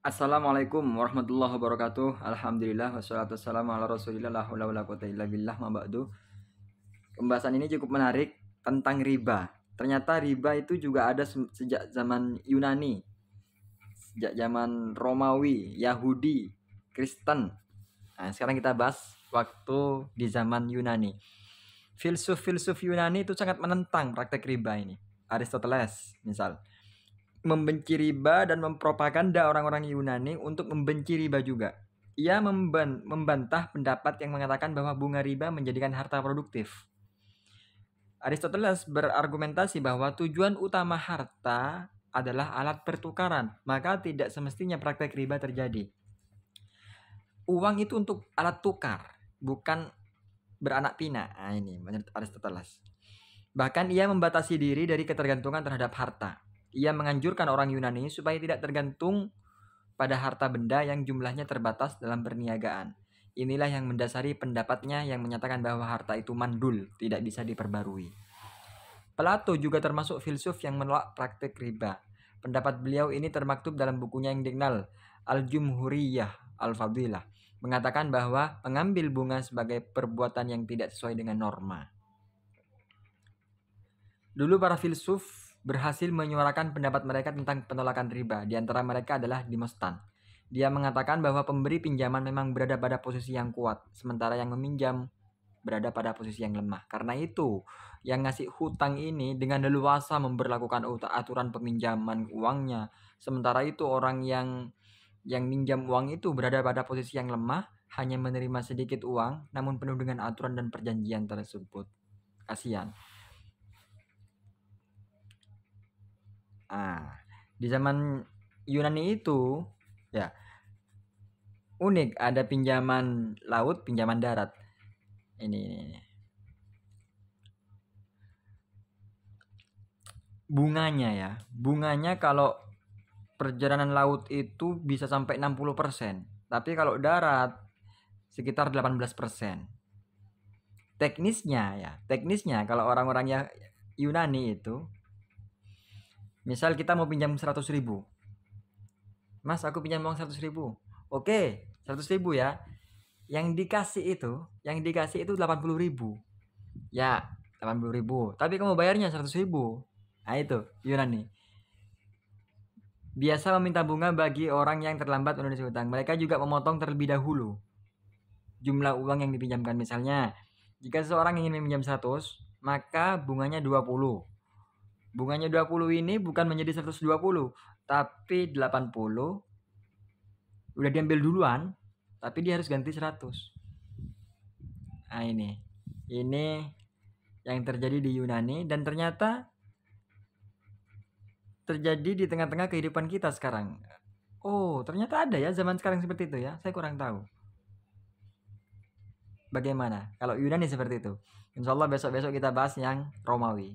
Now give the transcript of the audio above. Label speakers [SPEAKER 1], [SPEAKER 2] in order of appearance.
[SPEAKER 1] Assalamualaikum warahmatullahi wabarakatuh. Alhamdulillah wassalatu wassalamu ala Rasulillah la haula wala Pembahasan ini cukup menarik tentang riba. Ternyata riba itu juga ada sejak zaman Yunani, sejak zaman Romawi, Yahudi, Kristen. Nah, sekarang kita bahas waktu di zaman Yunani. Filsuf-filsuf Yunani itu sangat menentang praktek riba ini. Aristoteles misal membenci riba dan mempropaganda orang-orang Yunani untuk membenci riba juga. Ia memben membantah pendapat yang mengatakan bahwa bunga riba menjadikan harta produktif. Aristoteles berargumentasi bahwa tujuan utama harta adalah alat pertukaran, maka tidak semestinya praktek riba terjadi. Uang itu untuk alat tukar, bukan beranak pinak. Nah, ini menurut Aristoteles. Bahkan ia membatasi diri dari ketergantungan terhadap harta ia menganjurkan orang Yunani supaya tidak tergantung pada harta benda yang jumlahnya terbatas dalam perniagaan. Inilah yang mendasari pendapatnya yang menyatakan bahwa harta itu mandul, tidak bisa diperbarui. Plato juga termasuk filsuf yang menolak praktik riba. Pendapat beliau ini termaktub dalam bukunya yang dikenal Al-Jumhuriyah Al-Fadilah mengatakan bahwa mengambil bunga sebagai perbuatan yang tidak sesuai dengan norma. Dulu para filsuf berhasil menyuarakan pendapat mereka tentang penolakan riba. Di antara mereka adalah Dimostan. Dia mengatakan bahwa pemberi pinjaman memang berada pada posisi yang kuat, sementara yang meminjam berada pada posisi yang lemah. Karena itu, yang ngasih hutang ini dengan leluasa memperlakukan aturan peminjaman uangnya. Sementara itu orang yang yang minjam uang itu berada pada posisi yang lemah, hanya menerima sedikit uang namun penuh dengan aturan dan perjanjian tersebut. Kasihan. Ah, di zaman Yunani itu ya unik ada pinjaman laut, pinjaman darat. Ini ini. ini. Bunganya ya. Bunganya kalau perjalanan laut itu bisa sampai 60%, tapi kalau darat sekitar 18%. Teknisnya ya, teknisnya kalau orang orang yang Yunani itu Misal kita mau pinjam 100 ribu. Mas, aku pinjam uang 100 ribu. Oke, 100 ribu ya. Yang dikasih itu, yang dikasih itu 80 ribu. Ya, 80 ribu. Tapi kamu bayarnya 100 ribu. Nah itu, Yunani. Biasa meminta bunga bagi orang yang terlambat melunasi utang. Mereka juga memotong terlebih dahulu jumlah uang yang dipinjamkan. Misalnya, jika seseorang ingin meminjam 100, maka bunganya 20 Bunganya 20 ini bukan menjadi 120, tapi 80 udah diambil duluan, tapi dia harus ganti 100. Nah, ini. Ini yang terjadi di Yunani dan ternyata terjadi di tengah-tengah kehidupan kita sekarang. Oh, ternyata ada ya zaman sekarang seperti itu ya. Saya kurang tahu. Bagaimana kalau Yunani seperti itu? Insya Allah besok-besok kita bahas yang Romawi.